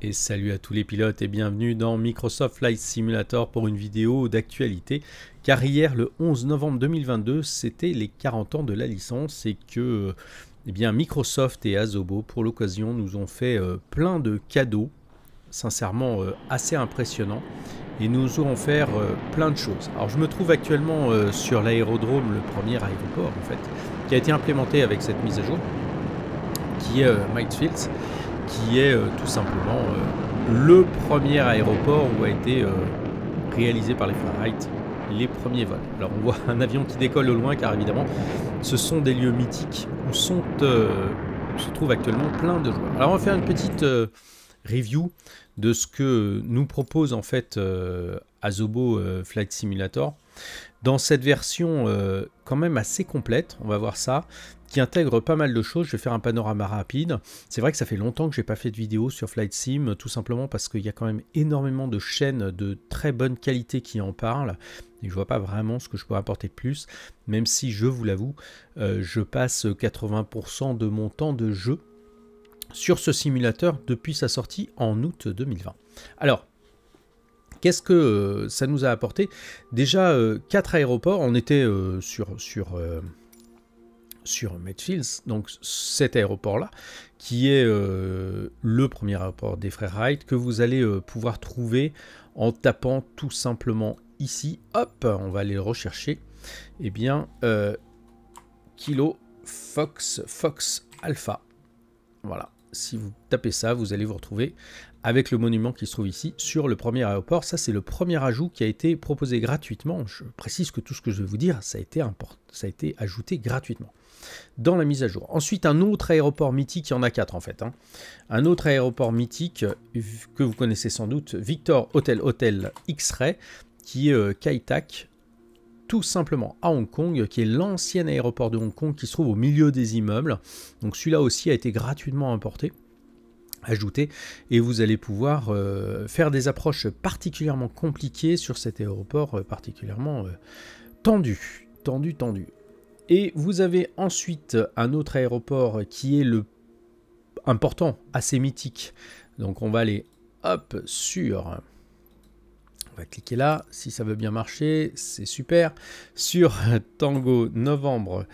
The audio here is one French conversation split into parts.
et salut à tous les pilotes et bienvenue dans Microsoft Flight Simulator pour une vidéo d'actualité car hier le 11 novembre 2022 c'était les 40 ans de la licence et que eh bien, Microsoft et Azobo pour l'occasion nous ont fait euh, plein de cadeaux sincèrement euh, assez impressionnants et nous aurons fait euh, plein de choses. Alors je me trouve actuellement sur l'aérodrome, le premier aéroport en fait, qui a été implémenté avec cette mise à jour qui est Mightfields qui est euh, tout simplement euh, le premier aéroport où a été euh, réalisé par les Fahrenheit les premiers vols. Alors on voit un avion qui décolle au loin car évidemment ce sont des lieux mythiques où se trouvent actuellement plein de joueurs. Alors on va faire une petite review de ce que nous propose en fait Azobo Flight Simulator. Dans cette version quand même assez complète, on va voir ça, qui intègre pas mal de choses. Je vais faire un panorama rapide. C'est vrai que ça fait longtemps que je n'ai pas fait de vidéo sur Flight Sim, tout simplement parce qu'il y a quand même énormément de chaînes de très bonne qualité qui en parlent. Et je vois pas vraiment ce que je pourrais apporter de plus, même si je vous l'avoue, euh, je passe 80% de mon temps de jeu sur ce simulateur depuis sa sortie en août 2020. Alors, Qu'est-ce que euh, ça nous a apporté Déjà, 4 euh, aéroports, on était sur, sur sur Medfields, donc cet aéroport-là, qui est euh, le premier aéroport des frères Wright, que vous allez euh, pouvoir trouver en tapant tout simplement ici, hop, on va aller le rechercher, et eh bien, euh, Kilo Fox Fox Alpha. Voilà, si vous tapez ça, vous allez vous retrouver avec le monument qui se trouve ici sur le premier aéroport. Ça, c'est le premier ajout qui a été proposé gratuitement. Je précise que tout ce que je vais vous dire, ça a été, ajouté gratuitement dans la mise à jour. Ensuite, un autre aéroport mythique, il y en a quatre en fait. Hein. Un autre aéroport mythique euh, que vous connaissez sans doute, Victor Hotel Hotel X-Ray, qui est euh, Kaitak, tout simplement à Hong Kong, qui est l'ancien aéroport de Hong Kong qui se trouve au milieu des immeubles. Donc celui-là aussi a été gratuitement importé ajouté et vous allez pouvoir euh, faire des approches particulièrement compliquées sur cet aéroport euh, particulièrement euh, tendu, tendu, tendu. Et vous avez ensuite un autre aéroport qui est le important, assez mythique. Donc on va aller hop sur va cliquer là. Si ça veut bien marcher, c'est super. Sur Tango Novembre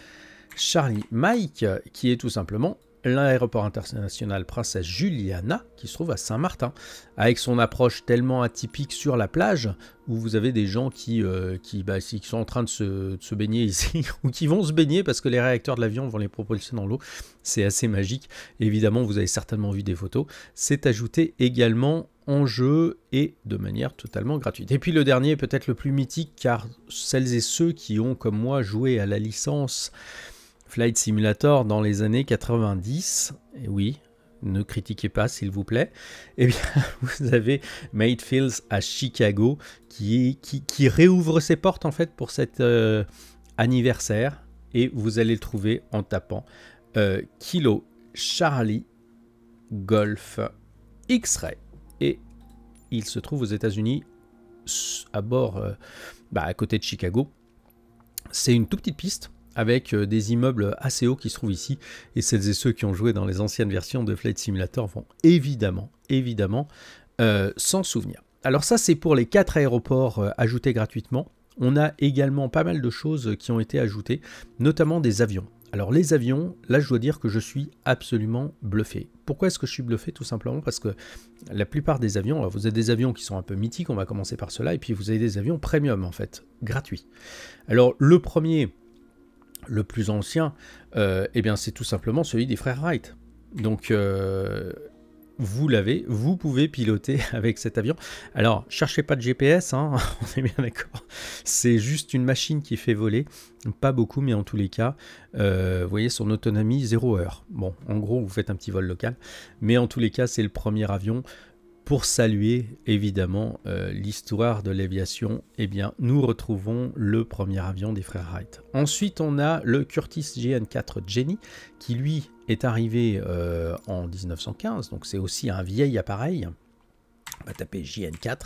Charlie Mike, qui est tout simplement l'aéroport international Princesse Juliana, qui se trouve à Saint-Martin, avec son approche tellement atypique sur la plage, où vous avez des gens qui, euh, bah, qui, sont en train de se, de se baigner ici, ou qui vont se baigner parce que les réacteurs de l'avion vont les propulser dans l'eau. C'est assez magique. Évidemment, vous avez certainement vu des photos. C'est ajouté également en jeu et de manière totalement gratuite. Et puis le dernier, peut-être le plus mythique, car celles et ceux qui ont, comme moi, joué à la licence Flight Simulator dans les années 90, et oui, ne critiquez pas s'il vous plaît, eh bien vous avez Made Fields à Chicago qui, réouvre ses portes en fait pour cet euh, anniversaire et vous allez le trouver en tapant euh, Kilo Charlie Golf X-Ray et il se trouve aux États-Unis à bord, euh, bah, à côté de Chicago. C'est une toute petite piste avec euh, des immeubles assez hauts qui se trouvent ici. Et celles et ceux qui ont joué dans les anciennes versions de Flight Simulator vont évidemment, évidemment euh, s'en souvenir. Alors ça, c'est pour les quatre aéroports euh, ajoutés gratuitement. On a également pas mal de choses qui ont été ajoutées, notamment des avions. Alors les avions, là je dois dire que je suis absolument bluffé. Pourquoi est-ce que je suis bluffé Tout simplement parce que la plupart des avions, vous avez des avions qui sont un peu mythiques, on va commencer par cela, et puis vous avez des avions premium en fait, gratuits. Alors le premier, le plus ancien, euh, eh bien c'est tout simplement celui des frères Wright. Donc euh, vous l'avez, vous pouvez piloter avec cet avion. Alors cherchez pas de GPS, hein, on est bien d'accord. C'est juste une machine qui fait voler, pas beaucoup, mais en tous les cas, vous euh, voyez son autonomie 0 heure. Bon, en gros vous faites un petit vol local, mais en tous les cas c'est le premier avion pour saluer évidemment euh, l'histoire de l'aviation, eh bien nous retrouvons le premier avion des frères Wright. Ensuite, on a le Curtis GN4 Jenny qui lui est arrivé euh, en 1915, donc c'est aussi un vieil appareil on va taper JN4,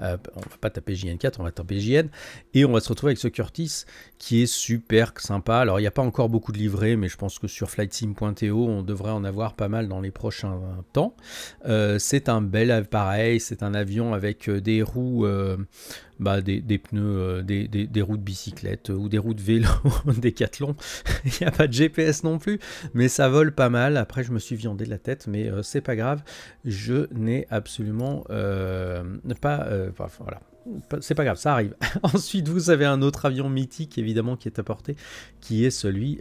euh, on va pas taper JN4, on va taper JN, et on va se retrouver avec ce Curtis qui est super sympa. Alors il n'y a pas encore beaucoup de livrés, mais je pense que sur flightsim.to, on devrait en avoir pas mal dans les prochains temps. Euh, c'est un bel appareil, c'est un avion avec euh, des roues, euh, bah, des, pneus, euh, des, des, des, bicyclette euh, ou des roues de vélo, des cathlons. Il n'y a pas de GPS non plus, mais ça vole pas mal. Après, je me suis viandé de la tête, mais euh, c'est pas grave. Je n'ai absolument pas. voilà c'est pas grave, ça arrive. Ensuite, vous avez un autre avion mythique, évidemment, qui est apporté, qui est celui,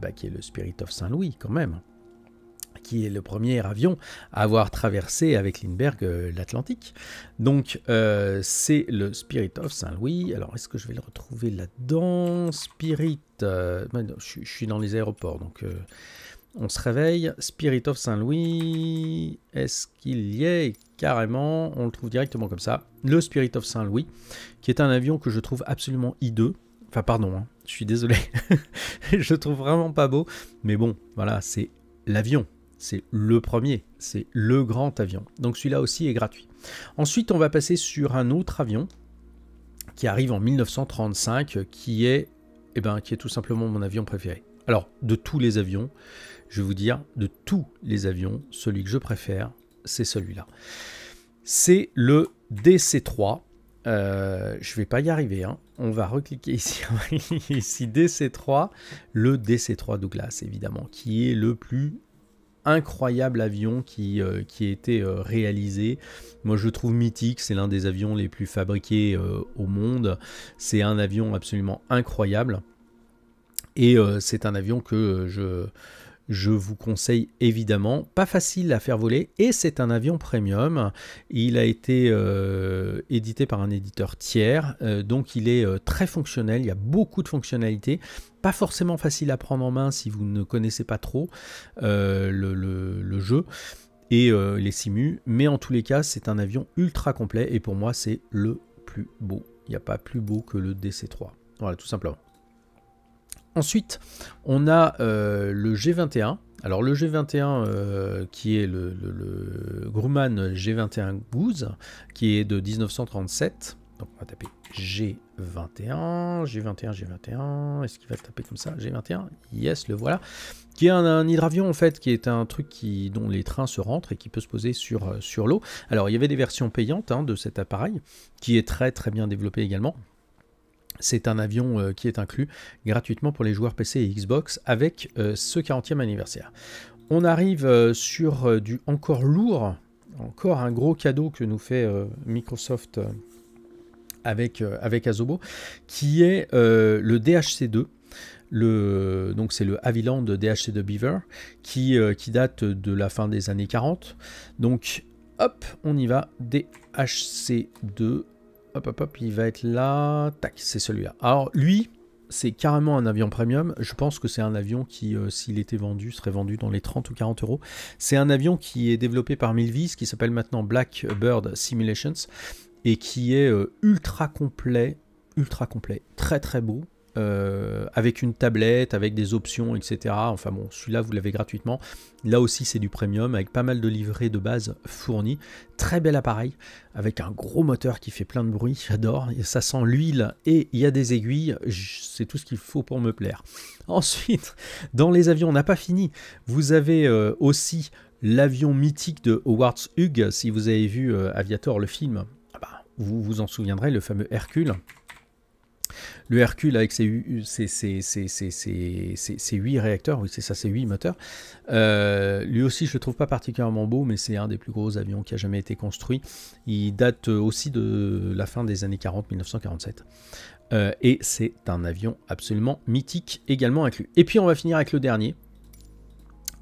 bah, qui est le Spirit of Saint-Louis, quand même qui est le premier avion à avoir traversé avec Lindbergh euh, l'Atlantique. Donc euh, c'est le Spirit of Saint-Louis. Alors est-ce que je vais le retrouver là-dedans Spirit, euh, je, suis dans les aéroports, donc on se réveille. Spirit of Saint-Louis, est-ce qu'il y est carrément On le trouve directement comme ça. Le Spirit of Saint-Louis, qui est un avion que je trouve absolument hideux. Enfin, pardon, hein, je suis désolé. je trouve vraiment pas beau. Mais bon, voilà, c'est l'avion c'est le premier, c'est le grand avion. Donc celui-là aussi est gratuit. Ensuite, on va passer sur un autre avion qui arrive en 1935, qui est, eh ben, qui est tout simplement mon avion préféré. Alors, de tous les avions, je vais vous dire, de tous les avions, celui que je préfère, c'est celui-là. C'est le DC-3. Je euh, je vais pas y arriver. Hein. On va recliquer ici, ici DC-3, le DC-3 Douglas évidemment, qui est le plus incroyable avion qui, euh, qui a été euh, réalisé. Moi je trouve mythique, c'est l'un des avions les plus fabriqués euh, au monde. C'est un avion absolument incroyable. Et c'est un avion que je, je vous conseille évidemment. Pas facile à faire voler et c'est un avion premium. Il a été euh, édité par un éditeur tiers, euh, donc il est euh, très fonctionnel. Il y a beaucoup de fonctionnalités. Pas forcément facile à prendre en main si vous ne connaissez pas trop le, le, jeu et les simus. Mais en tous les cas, c'est un avion ultra complet et pour moi, c'est le plus beau. Il n'y a pas plus beau que le DC3. Voilà, tout simplement. Ensuite, on a euh, le G21. Alors le G21 euh, qui est le, le, Grumman G21 Goose qui est de 1937. Donc on va taper G21, G21, G21. Est-ce qu'il va taper comme ça G21 Yes, le voilà. Qui est un, hydravion en fait, qui est un truc qui, dont les trains se rentrent et qui peut se poser sur, euh, sur l'eau. Alors il y avait des versions payantes hein, de cet appareil qui est très très bien développé également. C'est un avion euh, qui est inclus gratuitement pour les joueurs PC et Xbox avec euh, ce 40e anniversaire. On arrive euh, sur du encore lourd, encore un gros cadeau que nous fait Microsoft avec, avec Azobo, qui est le DHC2. Le, donc c'est le Haviland DHC2 Beaver qui, qui date de la fin des années 40. Donc hop, on y va, DHC2 Hop, hop, hop, il va être là. Tac, c'est celui-là. Alors, lui, c'est carrément un avion premium. Je pense que c'est un avion qui, euh, s'il était vendu, serait vendu dans les 30 ou 40 euros. C'est un avion qui est développé par Milvis, qui s'appelle maintenant Blackbird Simulations, et qui est euh, ultra complet, ultra complet, très très beau, euh, avec une tablette, avec des options, etc. Enfin bon, celui-là, vous l'avez gratuitement. Là aussi, c'est du premium, avec pas mal de livrets de base fournis. Très bel appareil, avec un gros moteur qui fait plein de bruit, j'adore. Ça sent l'huile et il y a des aiguilles, c'est tout ce qu'il faut pour me plaire. Ensuite, dans les avions, on n'a pas fini. Vous avez euh, aussi l'avion mythique de Howard Hughes, si vous avez vu euh, Aviator, le film. Ah bah, vous vous en souviendrez, le fameux Hercule. Le Hercule avec ses, huit 8 réacteurs, oui c'est ça, ses 8 moteurs, euh, lui aussi je le trouve pas particulièrement beau, mais c'est un des plus gros avions qui a jamais été construit. Il date aussi de la fin des années 40, 1947. Euh, et c'est un avion absolument mythique également inclus. Et puis on va finir avec le dernier,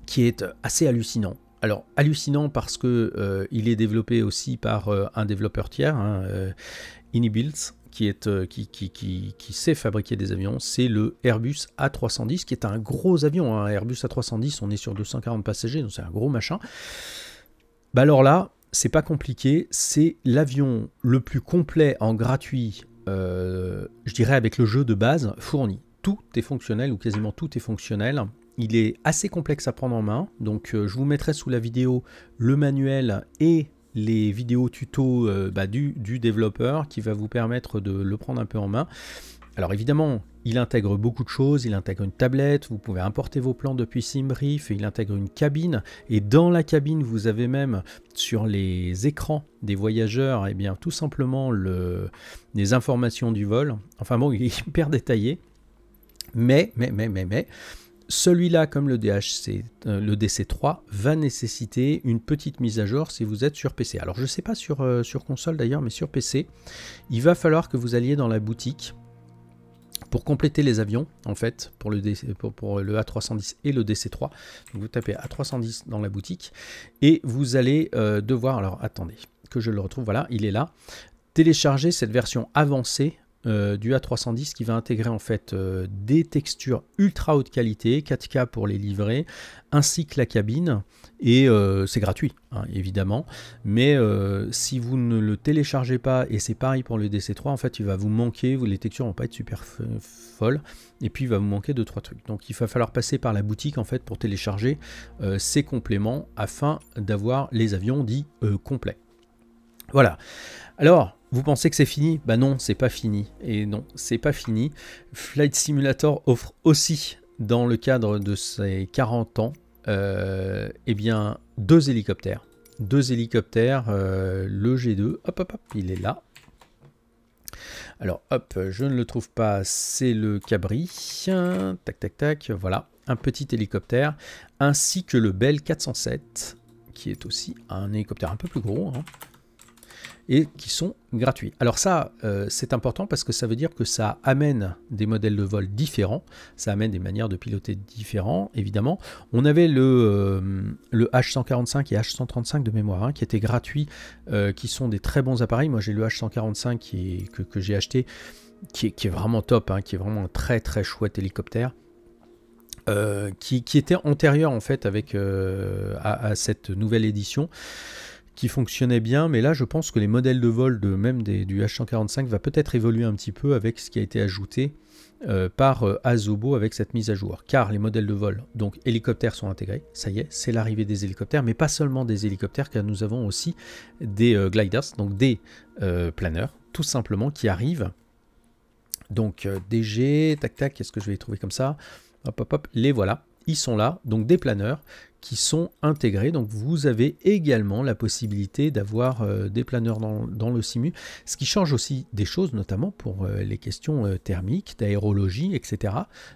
qui est assez hallucinant. Alors hallucinant parce que euh, il est développé aussi par un développeur tiers, hein, qui, est, euh, qui, qui, sait fabriquer des avions, c'est le Airbus A310, qui est un gros avion. Un hein. Airbus A310, on est sur 240 passagers, donc c'est un gros machin. Bah alors là, c'est pas compliqué, c'est l'avion le plus complet en gratuit, euh, je dirais avec le jeu de base fourni. Tout est fonctionnel, ou quasiment tout est fonctionnel. Il est assez complexe à prendre en main, donc euh, je vous mettrai sous la vidéo le manuel et les vidéos tuto euh, bah, du, développeur qui va vous permettre de le prendre un peu en main. Alors évidemment, il intègre beaucoup de choses, il intègre une tablette, vous pouvez importer vos plans depuis Simbrief, il intègre une cabine, et dans la cabine, vous avez même sur les écrans des voyageurs, et eh bien tout simplement les informations du vol. Enfin bon, il est hyper détaillé. Mais, mais, mais, mais, mais, celui-là, comme le, DHC, euh, le DC3, va nécessiter une petite mise à jour si vous êtes sur PC. Alors je ne sais pas sur, euh, sur console d'ailleurs, mais sur PC, il va falloir que vous alliez dans la boutique pour compléter les avions, en fait, pour le, A310 et le DC3. vous tapez A310 dans la boutique et vous allez euh, devoir, alors attendez que je le retrouve, voilà, il est là, télécharger cette version avancée euh, du A310 qui va intégrer en fait euh, des textures ultra haute qualité, 4K pour les livrer ainsi que la cabine. Et euh, c'est gratuit, hein, évidemment. Mais si vous ne le téléchargez pas, et c'est pareil pour le DC3, en fait, il va vous manquer, les textures vont pas être super folles, et puis il va vous manquer 2 trois trucs. Donc il va falloir passer par la boutique en fait pour télécharger ces compléments afin d'avoir les avions dits complets. Voilà. Alors, vous pensez que c'est fini Bah non, c'est pas fini. Et non, c'est pas fini. Flight Simulator offre aussi, dans le cadre de ses 40 ans, euh, eh bien, deux hélicoptères. Deux hélicoptères, euh, le G2, hop hop hop, il est là. Alors hop, je ne le trouve pas, c'est le Cabri. Tac tac tac, voilà, un petit hélicoptère, ainsi que le Bell 407, qui est aussi un hélicoptère un peu plus gros. Hein et qui sont gratuits. Alors ça, euh, c'est important parce que ça veut dire que ça amène des modèles de vol différents, ça amène des manières de piloter différents, évidemment. On avait le, H145 euh, et H135 de mémoire hein, qui étaient gratuits, euh, qui sont des très bons appareils. Moi j'ai le H145 qui que, j'ai acheté, qui est, vraiment top, hein, qui est vraiment un très très chouette hélicoptère. qui, était antérieur en fait avec à, cette nouvelle édition qui fonctionnait bien, mais là je pense que les modèles de vol de même des, du H145 va peut-être évoluer un petit peu avec ce qui a été ajouté euh, par euh, Azobo avec cette mise à jour, car les modèles de vol, donc hélicoptères, sont intégrés. Ça y est, c'est l'arrivée des hélicoptères, mais pas seulement des hélicoptères, car nous avons aussi des euh, gliders, donc des planeurs, tout simplement, qui arrivent. Donc DG, tac tac, qu'est-ce que je vais trouver comme ça Hop hop hop, les voilà ils sont là, donc des planeurs qui sont intégrés. Donc vous avez également la possibilité d'avoir euh, des planeurs dans, le simu, ce qui change aussi des choses, notamment pour euh, les questions euh, thermiques, d'aérologie, etc.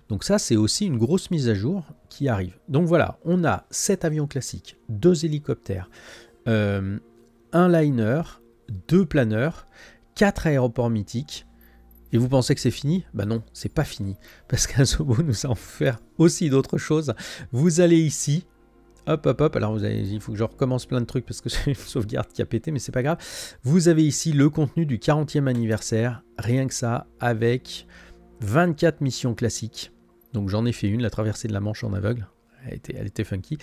Donc ça, c'est aussi une grosse mise à jour qui arrive. Donc voilà, on a 7 avions classiques, deux hélicoptères, un liner, deux planeurs, quatre aéroports mythiques, et vous pensez que c'est fini Bah non, c'est pas fini. Parce qu'Asobo nous a faire aussi d'autres choses. Vous allez ici. Hop, hop, hop. Alors, vous allez, il faut que je recommence plein de trucs parce que c'est une sauvegarde qui a pété, mais c'est pas grave. Vous avez ici le contenu du 40e anniversaire. Rien que ça, avec 24 missions classiques. Donc, j'en ai fait une, la traversée de la Manche en aveugle. elle était funky.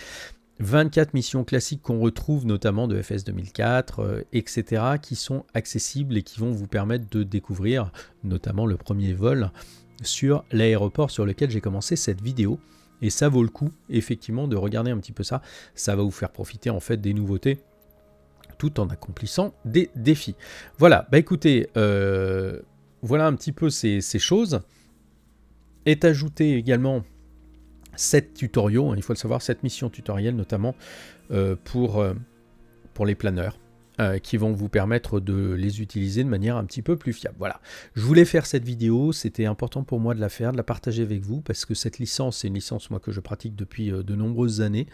24 missions classiques qu'on retrouve notamment de FS 2004, etc., qui sont accessibles et qui vont vous permettre de découvrir notamment le premier vol sur l'aéroport sur lequel j'ai commencé cette vidéo. Et ça vaut le coup, effectivement, de regarder un petit peu ça. Ça va vous faire profiter en fait des nouveautés tout en accomplissant des défis. Voilà, bah écoutez, euh, voilà un petit peu ces choses. Est ajouté également 7 tutoriaux, hein, il faut le savoir, 7 missions tutorielles notamment euh, pour, euh, pour les planeurs. Euh, qui vont vous permettre de les utiliser de manière un petit peu plus fiable. Voilà, je voulais faire cette vidéo, c'était important pour moi de la faire, de la partager avec vous, parce que cette licence, c'est une licence moi que je pratique depuis de nombreuses années,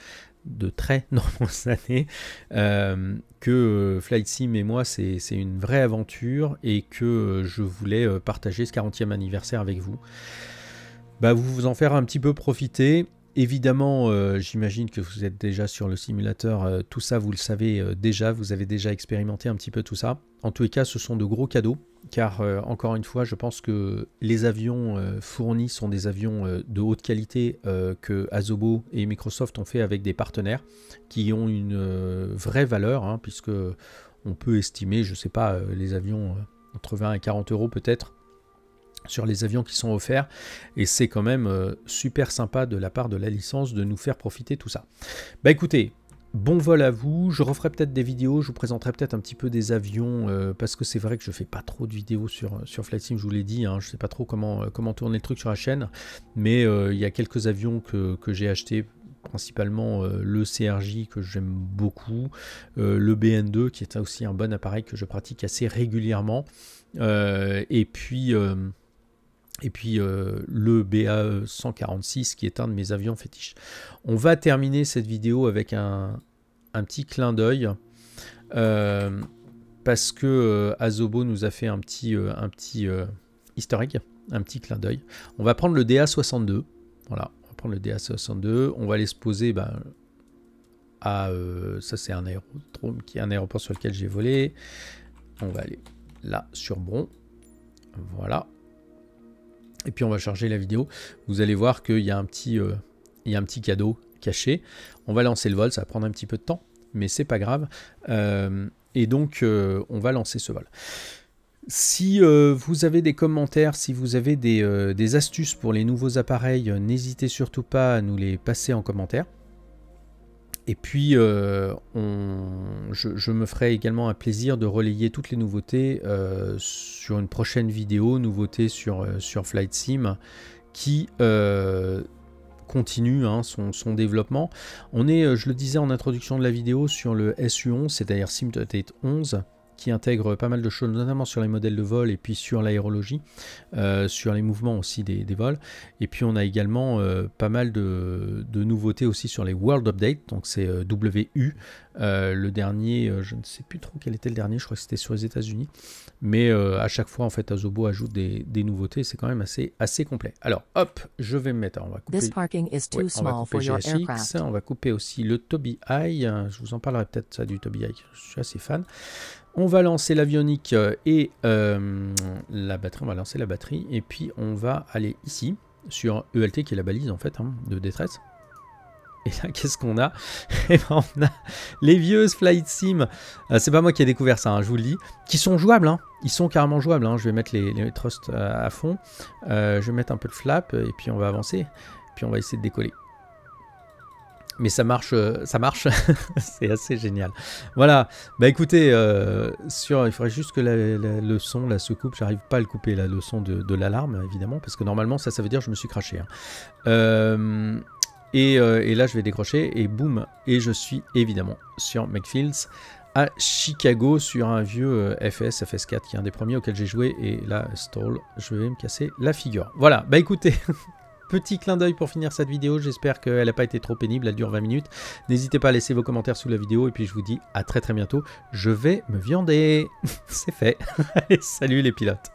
de très nombreuses années, que Flight Sim et moi, c'est une vraie aventure, et que je voulais partager ce 40e anniversaire avec vous. Bah, vous vous en faire un petit peu profiter. Évidemment, euh, j'imagine que vous êtes déjà sur le simulateur, euh, tout ça vous le savez euh, déjà, vous avez déjà expérimenté un petit peu tout ça. En tous les cas, ce sont de gros cadeaux, car encore une fois, je pense que les avions fournis sont des avions de haute qualité que Azobo et Microsoft ont fait avec des partenaires qui ont une vraie valeur, hein, puisque on peut estimer, je ne sais pas, les avions entre 20 et 40 euros peut-être sur les avions qui sont offerts et c'est quand même euh, super sympa de la part de la licence de nous faire profiter tout ça. Bah écoutez, bon vol à vous, je referai peut-être des vidéos, je vous présenterai peut-être un petit peu des avions euh, parce que c'est vrai que je ne fais pas trop de vidéos sur, euh, sur Flight Sim, je vous l'ai dit, je hein. je sais pas trop comment, comment tourner le truc sur la chaîne, mais il y a quelques avions que, j'ai achetés principalement le CRJ que j'aime beaucoup, le BN2 qui est aussi un bon appareil que je pratique assez régulièrement, et puis et puis euh, le BAE 146 qui est un de mes avions fétiches. On va terminer cette vidéo avec un, petit clin d'œil euh, parce que euh, Azobo nous a fait un petit, un petit historique, un petit clin d'œil. On va prendre le DA62. Voilà, on va prendre le DA62. On va aller se ben, à. ça, c'est un aérodrome qui est un aéroport sur lequel j'ai volé. On va aller là sur Bron. Voilà. Et puis on va charger la vidéo. Vous allez voir qu'il y, a un petit, euh, il y a un petit cadeau caché. On va lancer le vol, ça va prendre un petit peu de temps, mais c'est pas grave. Euh, et donc euh, on va lancer ce vol. Si vous avez des commentaires, si vous avez des astuces pour les nouveaux appareils, n'hésitez surtout pas à nous les passer en commentaire. Et puis, euh, je, me ferai également un plaisir de relayer toutes les nouveautés euh, sur une prochaine vidéo, nouveautés sur, euh, sur Flight Sim, qui continue hein, son, son, développement. On est, je le disais en introduction de la vidéo, sur le SU11, c'est-à-dire SimTotate 11 qui intègre pas mal de choses, notamment sur les modèles de vol et puis sur l'aérologie, euh, sur les mouvements aussi des, vols. Et puis on a également euh, pas mal de, nouveautés aussi sur les World Update, donc c'est euh, WU. le dernier, je ne sais plus trop quel était le dernier, je crois que c'était sur les États-Unis. Mais à chaque fois, en fait, Azobo ajoute des, nouveautés, c'est quand même assez, assez complet. Alors, hop, je vais me mettre, on va couper, This is too small on, va couper on va couper aussi le Toby Eye. je vous en parlerai peut-être ça du Toby je suis assez fan. On va lancer l'avionique euh, et euh, la batterie. On va lancer la batterie et puis on va aller ici sur ELT qui est la balise en fait hein, de détresse. Et là, qu'est-ce qu'on a eh ben, on a les vieux Flight Sim. Euh, c'est pas moi qui ai découvert ça, hein, je vous le dis. Qui sont jouables, hein. Ils sont carrément jouables. Je vais mettre les, thrusts à fond. je vais mettre un peu de flap et puis on va avancer. Puis on va essayer de décoller mais ça marche, euh, ça marche, c'est assez génial. Voilà, bah écoutez, euh, il faudrait juste que la, la, le son se coupe, j'arrive pas à le couper, la le son de, l'alarme évidemment, parce que normalement ça, ça veut dire que je me suis craché. Hein. Euh, et, et, là je vais décrocher et boum, et je suis évidemment sur McFields à Chicago sur un vieux FS, FS4 qui est un des premiers auquel j'ai joué et là, stall, je vais me casser la figure. Voilà, bah écoutez, Petit clin d'œil pour finir cette vidéo, j'espère qu'elle n'a pas été trop pénible, elle dure 20 minutes. N'hésitez pas à laisser vos commentaires sous la vidéo et puis je vous dis à très très bientôt. Je vais me viander, c'est fait. Allez, salut les pilotes.